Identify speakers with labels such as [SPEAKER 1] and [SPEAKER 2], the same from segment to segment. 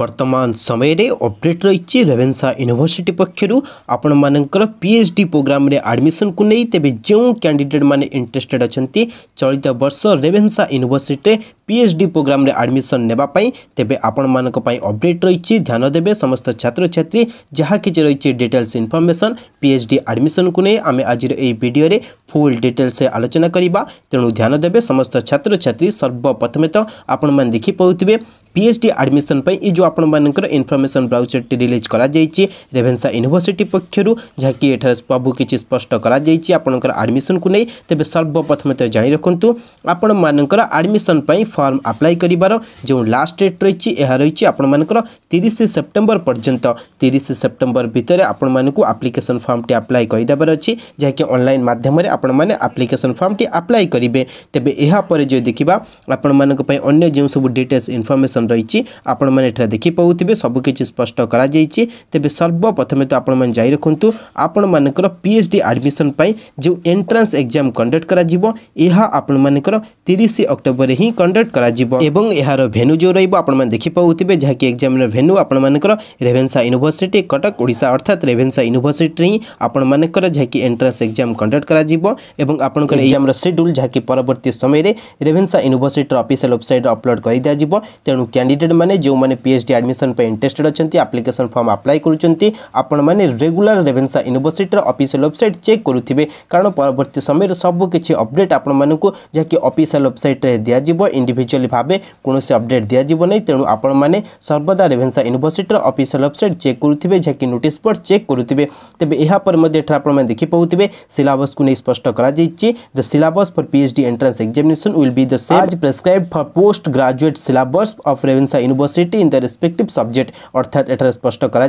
[SPEAKER 1] ବର୍ତ୍ତମାନ ସମୟରେ ଅପଡେଟ୍ ରହିଛି ରେଭେନ୍ସା ୟୁନିଭର୍ସିଟି ପକ୍ଷରୁ ଆପଣମାନଙ୍କର ପି ଏଚ୍ ଡି ପ୍ରୋଗ୍ରାମରେ ଆଡ଼ମିସନକୁ ନେଇ ତେବେ ଯେଉଁ କ୍ୟାଣ୍ଡିଡେଟ୍ମାନେ ଇଣ୍ଟରେଷ୍ଟେଡ୍ ଅଛନ୍ତି ଚଳିତ ବର୍ଷ ରେଭେନ୍ସା ୟୁନିଭର୍ସିଟିରେ ପି ଏଚ୍ ଡି ପ୍ରୋଗ୍ରାମରେ ଆଡ଼ମିସନ୍ ନେବା ପାଇଁ ତେବେ ଆପଣମାନଙ୍କ ପାଇଁ ଅପଡେଟ୍ ରହିଛି ଧ୍ୟାନ ଦେବେ ସମସ୍ତ ଛାତ୍ରଛାତ୍ରୀ ଯାହା କିଛି ରହିଛି details information P H D ଆଡ଼ମିସନକୁ ନେଇ ଆମେ ଆଜିର ଏହି ଭିଡ଼ିଓରେ ଫୁଲ୍ ଡିଟେଲ୍ସରେ ଆଲୋଚନା କରିବା ତେଣୁ ଧ୍ୟାନ ଦେବେ ସମସ୍ତ ଛାତ୍ରଛାତ୍ରୀ ସର୍ବପ୍ରଥମେ ତ ଆପଣମାନେ ଦେଖିପାରୁଥିବେ ପିଏଚ୍ଡି ଆଡ଼ମିସନ୍ ପାଇଁ ଏ ଯେଉଁ ଆପଣମାନଙ୍କର ଇନଫର୍ମେସନ୍ ବ୍ରାଉଚର୍ଟି ରିଲିଜ୍ କରାଯାଇଛି ରେଭେନ୍ସା ୟୁନିଭର୍ସିଟି ପକ୍ଷରୁ ଯାହାକି ଏଠାରେ ସବୁ କିଛି ସ୍ପଷ୍ଟ କରାଯାଇଛି ଆପଣଙ୍କର ଆଡ଼ମିସନ୍କୁ ନେଇ ତେବେ ସର୍ବପ୍ରଥମେ ଜାଣି ରଖନ୍ତୁ ଆପଣମାନଙ୍କର ଆଡ଼ମିସନ୍ ପାଇଁ ଫର୍ମ ଆପ୍ଲାଏ କରିବାର ଯେଉଁ ଲାଷ୍ଟ ଡେଟ୍ ରହିଛି ଏହା ରହିଛି ଆପଣମାନଙ୍କର ତିରିଶ ସେପ୍ଟେମ୍ବର ପର୍ଯ୍ୟନ୍ତ ତିରିଶ ସେପ୍ଟେମ୍ବର ଭିତରେ ଆପଣମାନଙ୍କୁ ଆପ୍ଲିକେସନ୍ ଫର୍ମଟି ଆପ୍ଲାଏ କରିଦେବାର ଅଛି ଯାହାକି ଅନଲାଇନ୍ ମାଧ୍ୟମରେ ଆପଣମାନେ ଆପ୍ଲିକେସନ୍ ଫର୍ମଟି ଆପ୍ଲାଏ କରିବେ ତେବେ ଏହାପରେ ଯଦି ଦେଖିବା ଆପଣମାନଙ୍କ ପାଇଁ ଅନ୍ୟ ଯେଉଁ ସବୁ ଡିଟେଲ୍ସ ଇନଫର୍ମେସନ୍ ଅପସନ୍ ରହିଛି ଆପଣମାନେ ଏଠାରେ ଦେଖିପାରୁଥିବେ ସବୁକିଛି ସ୍ପଷ୍ଟ କରାଯାଇଛି ତେବେ ସର୍ବପ୍ରଥମେ ତ ଆପଣମାନେ ଯାଇ ରଖନ୍ତୁ ଆପଣମାନଙ୍କର ପିଏଚ୍ ଡି ଆଡ଼ମିସନ୍ ପାଇଁ ଯେଉଁ ଏଣ୍ଟ୍ରାନ୍ସ ଏକ୍ଜାମ୍ କଣ୍ଡକ୍ଟ କରାଯିବ ଏହା ଆପଣମାନଙ୍କର ତିରିଶ ଅକ୍ଟୋବରରେ ହିଁ କଣ୍ଡକ୍ଟ କରାଯିବ ଏବଂ ଏହାର ଭେନ୍ୟୁ ଯେଉଁ ରହିବ ଆପଣମାନେ ଦେଖିପାରୁଥିବେ ଯାହାକି ଏକ୍ଜାମ୍ର ଭେନ୍ୟୁ ଆପଣମାନଙ୍କର ରେଭେନ୍ସା ୟୁନିଭର୍ସିଟି କଟକ ଓଡ଼ିଶା ଅର୍ଥାତ୍ ରେଭେନ୍ସା ୟୁନିଭର୍ସିଟିରେ ହିଁ ଆପଣମାନଙ୍କର ଯାହାକି ଏଣ୍ଟ୍ରାନ୍ସ ଏକ୍ଜାମ୍ କଣ୍ଡକ୍ଟ କରାଯିବ ଏବଂ ଆପଣଙ୍କର ଏକ୍ଜାମ୍ର ସେଡ୍ୟୁଲ୍ ଯାହାକି ପରବର୍ତ୍ତୀ ସମୟରେ ରେଭେନ୍ସା ୟୁନିଭର୍ସିଟିର ଅଫିସିଆଲ୍ ୱେବସାଇଟ୍ରେ ଅପଲୋଡ଼ କରିଦିଆଯିବ ତେଣୁ କ୍ୟାଣ୍ଡିଡେଟ୍ ମାନେ ଯେଉଁମାନେ ପି ଏଚ୍ ଡି ଆଡ଼ମିସନ୍ ପାଇଁ ଇଣ୍ଟରେଷ୍ଟେଡ୍ ଅଛନ୍ତି ଆପ୍ଲିକେସନ୍ ଫର୍ମ ଆପ୍ଲାଏ କରୁଛନ୍ତି ଆପଣମାନେ ରେଗୁଲାର ରେଭେନ୍ସା ୟୁନିଭର୍ସିଟିର ଅଫିସିଆଲ୍ ୱେବସାଇଟ୍ ଚେକ୍ କରୁଥିବେ କାରଣ ପରବର୍ତ୍ତୀ ସମୟରେ ସବୁ କିଛି ଅପଡ଼େଟ୍ ଆପଣମାନଙ୍କୁ ଯାହାକି ଅଫିସିଆଲ୍ ୱେବସାଇଟ୍ରେ ଦିଆଯିବ ଇଣ୍ଡିଭିଜୁଆଲି ଭାବେ କୌଣସି ଅପଡ଼େଟ୍ ଦିଆଯିବ ନାହିଁ ତେଣୁ ଆପଣମାନେ ସର୍ବଦା ରେଭେନ୍ସା ୟୁନିଭର୍ସିଟିର ଅଫିସିଆଲ୍ ୱେବସାଇଟ୍ ଚେକ୍ କରୁଥିବେ ଯାହାକି ନୋଟିସ୍ ବୋର୍ଡ଼ ଚେକ୍ କରୁଥିବେ ତେବେ ଏହାପରେ ମଧ୍ୟ ଏଠାରେ ଆପଣମାନେ ଦେଖିପାରୁଥିବେ ସିଲାବସ୍କୁ ନେଇ ସ୍ପଷ୍ଟ କରାଯାଇଛି the syllabus for P H D entrance examination will be the same prescribed for post graduate syllabus of Ravenshaw university in the respect subject अर्थात एटार स्पष्ट कर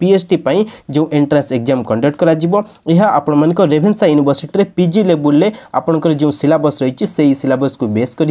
[SPEAKER 1] पी डी जो एंट्रान्स एक्जाम कंडक्ट कर रेभेन्सा यूनिवर्सी पिजी लेवल आपंकर जो सिलस रही से ही सिलस को बेस कर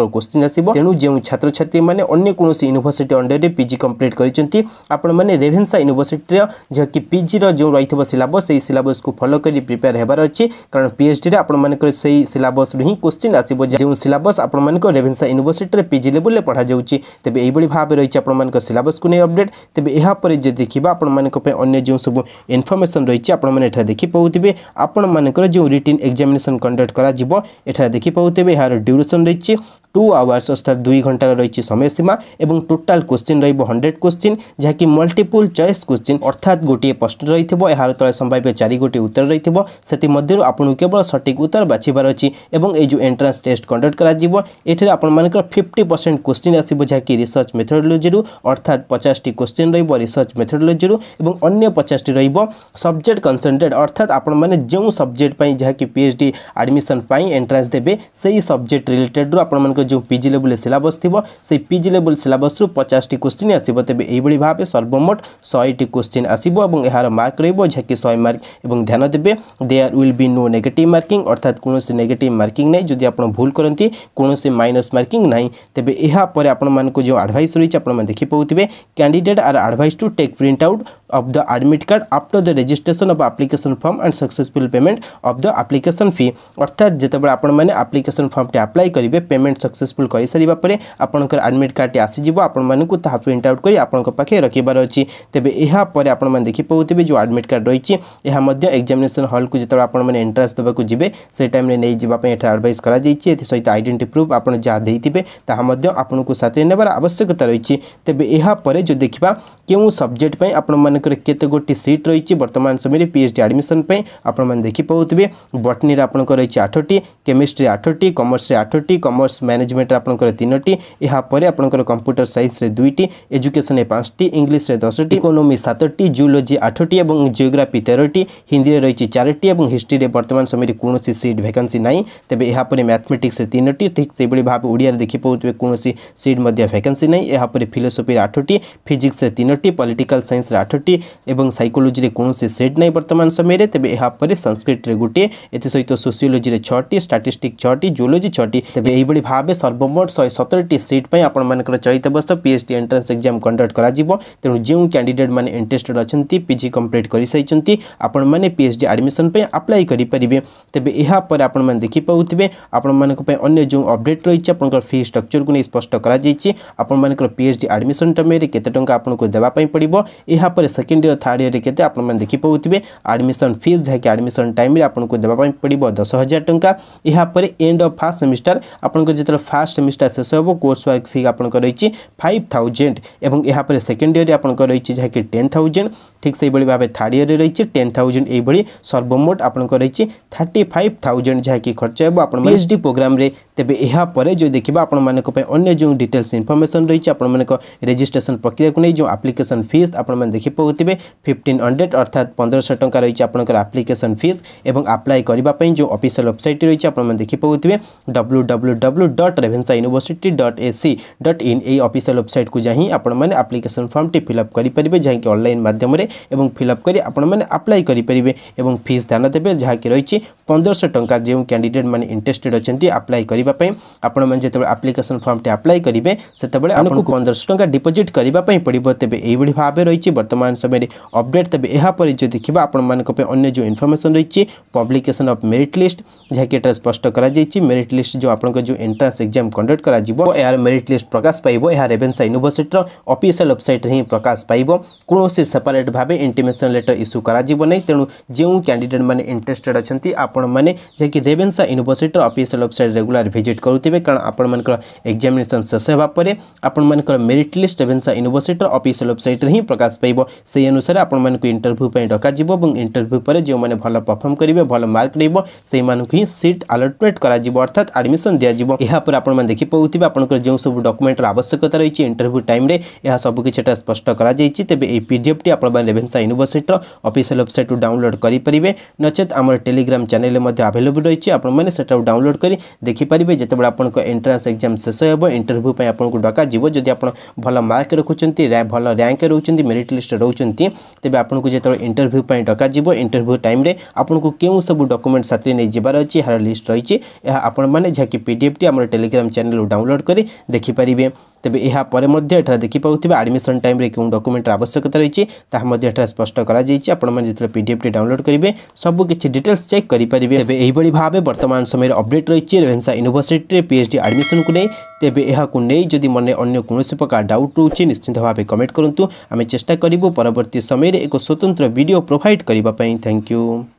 [SPEAKER 1] क्वेश्चन आसो तेणु जो छात्र छात्री मैंने कौन से यूनिवर्सी अंडर में पिजी कम्प्लीट करेभेन्सा यूनिवर्सी जहाँकि पिजी जो रही सिलस से सिलस को फलो कर प्रिपेयर होबार अच्छे कारण पीएचडी रे आपर से ही सिलस रू ही क्वेश्चन आसो सिलस आपर रेभेन्सा यूनिवर्सी पिजी लेवल पढ़ा କୁହାଯାଉଛି ତେବେ ଏଇଭଳି ଭାବେ ରହିଛି ଆପଣମାନଙ୍କ ସିଲାବସ୍କୁ ନେଇ ଅପଡେଟ୍ ତେବେ ଏହାପରେ ଯଦି ଦେଖିବା ଆପଣମାନଙ୍କ ପାଇଁ ଅନ୍ୟ ଯେଉଁ ସବୁ ଇନଫର୍ମେସନ୍ ରହିଛି ଆପଣମାନେ ଏଠାରେ ଦେଖିପାରୁଥିବେ ଆପଣମାନଙ୍କର ଯେଉଁ ରିଟିନ୍ ଏକ୍ଜାମିନେସନ୍ କଣ୍ଡକ୍ଟ କରାଯିବ ଏଠାରେ ଦେଖିପାରୁଥିବେ ଏହାର ଡ୍ୟୁରେସନ୍ ରହିଛି টু আওয়ার্স অর্থাৎ দুই ঘন্টার রয়েছে সময়সীমা এবং টোটাল কোশ্চিন রহব হন্ড্রেড কোশ্চিন যা কি মল্টিপুল চয়েস কোশ্চিন অর্থাৎ গোটিয়ে প্রশ্ন রয়েছে এর তলে সম্ভাব্য চারিগোটি উত্তর রয়েছে সেমধ্যে আপনার কেবল সঠিক উত্তর বাছবার অছি এবং এই যে এন্ট্রান্স টেস্ট কন্ডক্ট করা এটি আপনার ফিফটি পরসেন্ট কোশ্চিন আসব যা কি রিসর্চ মেথোডোলোজি অর্থাৎ পচাশটি কোশ্চিন রহব রিসর্চ মেথোডোলোজি এবং অন্য পচাশটি রহব সবজেক্ট কনসেন্ট্রেট অর্থাৎ আপনার যে সবজেক্ট যা কি পিএচডি আডমিশন এন্ট্রান্স দেবে সেই সবজেক্ট রিলেটেড আপনার जो ପିଜି ଲେବୁଲ ସିଲାବସ୍ ଥିବ ସେଇ ପିଜି ଲେବୁଲ ସିଲାବସ୍ରୁ ପଚାଶଟି କୋଶ୍ଚିନ୍ ଆସିବ ତେବେ ଏଇଭଳି ଭାବେ ସର୍ବମୋଟ ଶହେଟି କୋଶ୍ଚିନ୍ ଆସିବ ଏବଂ ଏହାର ମାର୍କ ରହିବ ଯାହାକି ଶହେ ମାର୍କ ଏବଂ ଧ୍ୟାନ ଦେବେ there will be no negative marking ଅର୍ଥାତ୍ କୌଣସି ନେଗେଟିଭ୍ ମାର୍କିଂ ନାହିଁ ଯଦି ଆପଣ ଭୁଲ କରନ୍ତି କୌଣସି ମାଇନସ୍ ମାର୍କିଂ ନାହିଁ ତେବେ ଏହାପରେ ଆପଣମାନଙ୍କୁ ଯେଉଁ ଆଡ଼ଭାଇସ୍ ରହିଛି ଆପଣମାନେ ଦେଖିପାରୁଥିବେ candidate are advice to take print out of the admit card after the registration of application form and successful payment of the application fee ଅର୍ଥାତ୍ ଯେତେବେଳେ ଆପଣମାନେ ଆପ୍ଲିକେସନ୍ ଫର୍ମଟି ଆପ୍ଲାଏ କରିବେ ପେମେଣ୍ଟ सक्सेसफुल गरिसारा पर आपणकर आडमिट कार्डटी आसिज ଆପଣମାନଙ୍କୁ ତାହା ପ୍ରିଣ୍ଟ ଆଉଟ୍ କରି ଆପଣଙ୍କ ପାଖେ ରଖିବାର ଅଛି ତେବେ ଏହାପରେ ଆପଣମାନେ ଦେଖିପାରୁଥିବେ ଯେଉଁ ଆଡ଼ମିଟ୍ କାର୍ଡ଼ ରହିଛି ଏହା ମଧ୍ୟ ଏକ୍ଜାମିନେସନ୍ ହଲ୍କୁ ଯେତେବେଳେ ଆପଣମାନେ ଏଣ୍ଟ୍ରାନ୍ସ ଦେବାକୁ ଯିବେ ସେ ଟାଇମ୍ରେ ନେଇଯିବା ପାଇଁ ଏଠାରେ ଆଡ଼ଭାଇସ୍ କରାଯାଇଛି ଏଥିସହିତ ଆଇଡେଣ୍ଟି ପ୍ରୁଫ୍ ଆପଣ ଯାହା ଦେଇଥିବେ ତାହା ମଧ୍ୟ ଆପଣଙ୍କୁ ସାଥିରେ ନେବାର ଆବଶ୍ୟକତା ରହିଛି ତେବେ ଏହାପରେ ଯଦି ଦେଖିବା କେଉଁ ସବଜେକ୍ଟ ପାଇଁ ଆପଣମାନଙ୍କର କେତେ ଗୋଟି ସିଟ୍ ରହିଛି ବର୍ତ୍ତମାନ ସମୟରେ ପି ଏଚ୍ ଡି ଆଡ଼ମିସନ୍ ପାଇଁ ଆପଣମାନେ ଦେଖିପାରୁଥିବେ ବଟନୀରେ ଆପଣଙ୍କର ରହିଛି ଆଠଟି କେମିଷ୍ଟ୍ରି ଆଠଟି କମର୍ସରେ ଆଠଟି କମର୍ସ ମ୍ୟାନେଜମେଣ୍ଟରେ ଆପଣଙ୍କର ତିନୋଟି ଏହାପରେ ଆପଣଙ୍କର କମ୍ପ୍ୟୁଟର ସାଇନ୍ସରେ ଦୁଇଟି ଏଜୁକେସନରେ ପାଞ୍ଚଟି ଇଂଲିଶରେ ଦଶଟି ଇକୋନୋମି ସାତଟି ଜୁଲୋଜି ଆଠଟି ଏବଂ ଜିଓଗ୍ରାଫି ତେରଟି ହିନ୍ଦୀରେ ରହିଛି ଚାରୋଟି ଏବଂ ହିଷ୍ଟ୍ରିରେ ବର୍ତ୍ତମାନ ସମୟରେ କୌଣସି ସିଟ୍ ଭ୍ୟାକାନ୍ସି ନାହିଁ ତେବେ ଏହାପରେ ମ୍ୟାଥମେଟିକ୍ସରେ ତିନୋଟି ଠିକ୍ ସେହିଭଳି ଭାବେ ଓଡ଼ିଆରେ ଦେଖିପାରୁଥିବେ କୌଣସି ସିଟ୍ ମଧ୍ୟ ଭ୍ୟାକାନ୍ସି ନାହିଁ ଏହାପରେ ଫିଲୋସଫିରେ ଆଠଟି ଫିଜିକ୍ସରେ ତିନୋଟି ପଲିଟିକାଲ୍ ସାଇନ୍ସରେ ଆଠଟି ଏବଂ ସାଇକୋଲୋଜିରେ କୌଣସି ସିଟ୍ ନାହିଁ ବର୍ତ୍ତମାନ ସମୟରେ ତେବେ ଏହାପରେ ସାଂସ୍କ୍ରିଟ୍ରେ ଗୋଟିଏ ଏଥିସହିତ ସୋସିଓଲୋଜିରେ ଛଅଟି ଷ୍ଟାଟିଷ୍ଟିକ୍ ଛଅଟି ଜୁଓଲୋଜି ଛଅଟି ତେବେ ଏହିଭଳି ଭାବେ ଭାବେ ସର୍ବମୋଟ ଶହେ ସତରଟି ସିଟ୍ ପାଇଁ ଆପଣମାନଙ୍କର ଚଳିତ ବର୍ଷ ପିଏଚ୍ଡି ଏଣ୍ଟ୍ରାନ୍ସ ଏକ୍ଜାମ୍ କଣ୍ଡକ୍ଟ କରାଯିବ ତେଣୁ ଯେଉଁ କ୍ୟାଣ୍ଡିଡେଟ୍ମାନେ ଇଣ୍ଟରେଷ୍ଟେଡ୍ ଅଛନ୍ତି ପିଜି କମ୍ପ୍ଲିଟ୍ କରିସାରିଛନ୍ତି ଆପଣମାନେ ପିଏଚ୍ଡି ଆଡ଼ମିସନ୍ ପାଇଁ ଆପ୍ଲାଏ କରିପାରିବେ ତେବେ ଏହାପରେ ଆପଣମାନେ ଦେଖିପାରୁଥିବେ ଆପଣମାନଙ୍କ ପାଇଁ ଅନ୍ୟ ଯେଉଁ ଅପଡ଼େଟ୍ ରହିଛି ଆପଣଙ୍କର ଫି ଷ୍ଟ୍ରକ୍ଚରକୁ ନେଇ ସ୍ପଷ୍ଟ କରାଯାଇଛି ଆପଣମାନଙ୍କର ପିଏଚ୍ଡି ଆଡ଼ମିସନ୍ ଟମେରେ କେତେ ଟଙ୍କା ଆପଣଙ୍କୁ ଦେବା ପାଇଁ ପଡ଼ିବ ଏହାପରେ ସେକେଣ୍ଡ ଇୟର୍ ଥାର୍ଡ଼ ଇୟର୍ରେ କେତେ ଆପଣମାନେ ଦେଖିପାରୁଥିବେ ଆଡ଼ମିସନ୍ ଫିସ୍ ଯାହାକି ଆଡ଼ମିସନ୍ ଟାଇମ୍ରେ ଆପଣଙ୍କୁ ଦେବା ପାଇଁ ପଡ଼ିବ ଦଶ ହଜାର ଟଙ୍କା ଏହାପରେ ଏଣ୍ଡ ଅଫ୍ ଫାର୍ଷ୍ଟ ସେମିଷ୍ଟାର ଆପଣଙ୍କର ଯେତେବେଳେ ବର୍ଷର ଫାଷ୍ଟ ସେମିଷ୍ଟାର ଶେଷ ହେବ କୋର୍ସ ୱାର୍କ ଫି ଆପଣଙ୍କର ରହିଛି ଫାଇଭ୍ ଥାଉଜେଣ୍ଡ ଏବଂ ଏହାପରେ ସେକେଣ୍ଡ ଇୟରରେ ଆପଣଙ୍କର ରହିଛି ଯାହାକି ଟେନ୍ ଥାଉଜେଣ୍ଡ ଠିକ୍ ସେହିଭଳି ଭାବେ ଥାର୍ଡ଼ ଇୟରରେ ରହିଛି ଟେନ୍ ଥାଉଜେଣ୍ଡ ଏଇଭଳି ସର୍ବମୋଟ ଆପଣଙ୍କର ରହିଛି ଥାର୍ଟି ଫାଇଭ୍ ଥାଉଜେଣ୍ଡ ଯାହାକି ଖର୍ଚ୍ଚ ହେବ ଆପଣ ଏଚ୍ ଡି ପ୍ରୋଗ୍ରାମରେ ତେବେ ଏହାପରେ ଯେଉଁ ଦେଖିବା ଆପଣମାନଙ୍କ ପାଇଁ ଅନ୍ୟ ଯେଉଁ ଡିଟେଲ୍ସ ଇନଫର୍ମେସନ୍ ରହିଛି ଆପଣମାନଙ୍କ ରେଜିଷ୍ଟ୍ରେସନ୍ ପ୍ରକ୍ରିୟାକୁ ନେଇ ଯେଉଁ ଆପ୍ଲିକେସନ୍ ଫିସ୍ ଆପଣମାନେ ଦେଖିପାରୁଥିବେ ଫିଫ୍ଟିନ୍ ହଣ୍ଡ୍ରେଡ଼ ଅର୍ଥାତ୍ ପନ୍ଦରଶହ ଟଙ୍କା ରହିଛି ଆପଣଙ୍କର ଆପ୍ଲିକେସନ୍ ଫିସ୍ ଏବଂ ଆପ୍ଲାଏ କରିବା ପାଇଁ ଯେଉଁ ଅଫିସିଆଲ୍ ୱେବସାଇଟ୍ ରହିଛି ଆପଣମାନେ ଦେଖିପାରୁଥିବେ W W W dot dot Ravenshaw university dot AC dot in এই অফিসিয়াল ওয়েবসাইটକୁ ଯାଇ ଆପଣମାନେ ଆପ୍ଲିକେସନ୍ ଫର୍ମଟି ଫିଲ୍ଅପ୍ କରିପାରିବେ ଯାହାକି ଅନଲାଇନ୍ ମାଧ୍ୟମରେ ଏବଂ ଫିଲ୍ଅପ୍ କରି ଆପଣମାନେ ଆପ୍ଲାଏ କରିପାରିବେ ଏବଂ ଫିସ୍ ଦାନ ଦେବେ ଯାହାକି ରହିଛି ପନ୍ଦରଶହ ଟଙ୍କା ଯେଉଁ କ୍ୟାଣ୍ଡିଡେଟ୍ ମାନେ ଇଣ୍ଟରେଷ୍ଟେଡ୍ ଅଛନ୍ତି ଆପ୍ଲାଏ କରିବା ପାଇଁ ଆପଣମାନେ ଯେତେବେଳେ ଆପ୍ଲିକେସନ୍ ଫର୍ମଟି ଆପ୍ଲାଏ କରିବେ ସେତେବେଳେ ଆପଣଙ୍କୁ ପନ୍ଦରଶହ ଟଙ୍କା ଡିପୋଜିଟ୍ କରିବା ପାଇଁ ପଡ଼ିବ ତେବେ ଏଇଭଳି ଭାବେ ରହିଛି ବର୍ତ୍ତମାନ ସମୟରେ ଅପଡେଟ୍ ତେବେ ଏହାପରେ ଯଦି ଦେଖିବା ଆପଣମାନଙ୍କ ପାଇଁ ଅନ୍ୟ ଯେଉଁ ଇନଫର୍ମେସନ୍ ରହିଛି ପବ୍ଲିକେସନ୍ ଅଫ୍ ମେରିଟ୍ ଲିଷ୍ଟ ଯାହାକି ଏଠାରେ ସ୍ପଷ୍ଟ କରାଯାଇଛି ମେରିଟ୍ ଲିଷ୍ଟ ଯେଉଁ ଆପଣଙ୍କ ଯେଉଁ ଏଣ୍ଟ୍ରାନ୍ସ କ୍ଲାସ୍ ଏକ୍ଜାମ୍ କଣ୍ଡକ୍ଟ କରାଯିବ ଏହାର ମେରିଟ୍ ଲିଷ୍ଟ ପ୍ରକାଶ ପାଇବ ଏହା ରେଭେନ୍ସା ୟୁନିଭର୍ସିଟିର ଅଫିସିଆଲ ୱେବସାଇଟ୍ରେ ହିଁ ପ୍ରକାଶ ପାଇବ କୌଣସି ସେପାରେଟ୍ ଭାବେ ଇଣ୍ଟିମେସନ୍ ଲେଟର ଇସ୍ୟୁ କରାଯିବ ନାହିଁ ତେଣୁ ଯେଉଁ କ୍ୟାଣ୍ଡିଡେଟ୍ମାନେ ଇଣ୍ଟରେଷ୍ଟେଡ୍ ଅଛନ୍ତି ଆପଣମାନେ ଯାହାକି ରେଭେନ୍ସା ୟୁନିଭର୍ସିଟିର ଅଫିସିଆଲ ୱେବସାଇଟ୍ ରେଗୁଲାର ଭିଜିଟ୍ କରୁଥିବେ କାରଣ ଆପଣମାନଙ୍କର ଏକ୍ଜାମିନେସନ୍ ଶେଷ ହେବା ପରେ ଆପଣମାନଙ୍କର ମେରିଟ୍ ଲିଷ୍ଟ ରେଭେନ୍ସା ୟୁନିଭର୍ସିଟିର ଅଫିସିଆଲ ୱେବସାଇଟ୍ରେ ହିଁ ପ୍ରକାଶ ପାଇବ ସେହି ଅନୁସାରେ ଆପଣମାନଙ୍କୁ ଇଣ୍ଟରଭ୍ୟୁ ପାଇଁ ଡକାଯିବ ଏବଂ ଇଣ୍ଟରଭ୍ୟୁ ପରେ ଯେଉଁମାନେ ଭଲ ପରଫର୍ମ କରିବେ ଭଲ ମାର୍କ ରହିବ ସେହିମାନଙ୍କୁ ହିଁ ସିଟ୍ ଆଲଟମେଣ୍ଟ କରାଯିବ ଅର୍ଥାତ୍ ଆଡ଼ମିସନ୍ ଦିଆଯିବ ଏହା ତାପରେ ଆପଣମାନେ ଦେଖିପାରୁଥିବେ ଆପଣଙ୍କର ଯେଉଁ ସବୁ ଡକୁମେଣ୍ଟର ଆବଶ୍ୟକତା ରହିଛି ଇଣ୍ଟରଭ୍ୟୁ ଟାଇମ୍ରେ ଏହା ସବୁ କିଛିଟା ସ୍ପଷ୍ଟ କରାଯାଇଛି ତେବେ ଏହି ପିଡ଼ିଏଫ୍ଟି ଆପଣମାନେ ରେଭେନ୍ସା ୟୁନିଭର୍ସିଟିର ଅଫିସିଆଲ୍ ୱେବସାଇଟ୍ରୁ ଡାଉନଲୋଡ଼୍ କରିପାରିବେ ନଚେତ୍ ଆମର ଟେଲିଗ୍ରାମ ଚ୍ୟାନେଲ୍ରେ ମଧ୍ୟ ଆଭେଲେବୁଲ୍ ରହିଛି ଆପଣମାନେ ସେଟାକୁ ଡାଉନଲୋଡ଼୍ କରି ଦେଖିପାରିବେ ଯେତେବେଳେ ଆପଣଙ୍କ ଏଣ୍ଟ୍ରାନ୍ସ ଏକ୍ଜାମ୍ ଶେଷ ହେବ ଇଣ୍ଟରଭ୍ୟୁ ପାଇଁ ଆପଣଙ୍କୁ ଡକାଯିବ ଯଦି ଆପଣ ଭଲ ମାର୍କ ରଖୁଛନ୍ତି ଭଲ ର୍ୟାଙ୍କ ରହୁଛନ୍ତି ମେରିଟ୍ ଲିଷ୍ଟରେ ରହୁଛନ୍ତି ତେବେ ଆପଣଙ୍କୁ ଯେତେବେଳେ ଇଣ୍ଟରଭ୍ୟୁ ପାଇଁ ଡକାଯିବ ଇଣ୍ଟରଭ୍ୟୁ ଟାଇମ୍ରେ ଆପଣଙ୍କୁ କେଉଁ ସବୁ ଡକୁମେଣ୍ଟ ସାଥିରେ ନେଇଯିବାର ଅଛି ଏହାର ଲିଷ୍ଟ ରହିଛି ଏହା ଆପଣମାନେ ଯାହାକି ପିଡ଼ିଏଫ୍ଟି ଆମର টেলিগ্রাম চ্যানেল ডাউনলোড করে দেখিপারে তেবে এরপরে এখানে দেখিপাওয়া আডমিশন টাইমে কেউ ডকুমেন্টর আবশ্যকতা রয়েছে তাহা এখানে স্পষ্ট করা যাই আপনার যেতে পিডিএফটি ডাউনলোড করবে সবু কিছু ডিটেলস চেক করে পারে তবে এইভাবে ভাবে বর্তমান সময়ের অপডেট রয়েছে রেভেনসা ইউনিভার্সিটি পিএচডি আডমিশন কু নিয়ে তেবে এখন যদি মনে অন্য কোণী প্রকার ডাউট রয়েছে নিশ্চিত ভাবে কমেন্ট করতু আমি চেষ্টা করবু পরবর্তী সময়ের এক স্বতন্ত্র ভিডিও প্রোভাইড করা থ্যাংক ইউ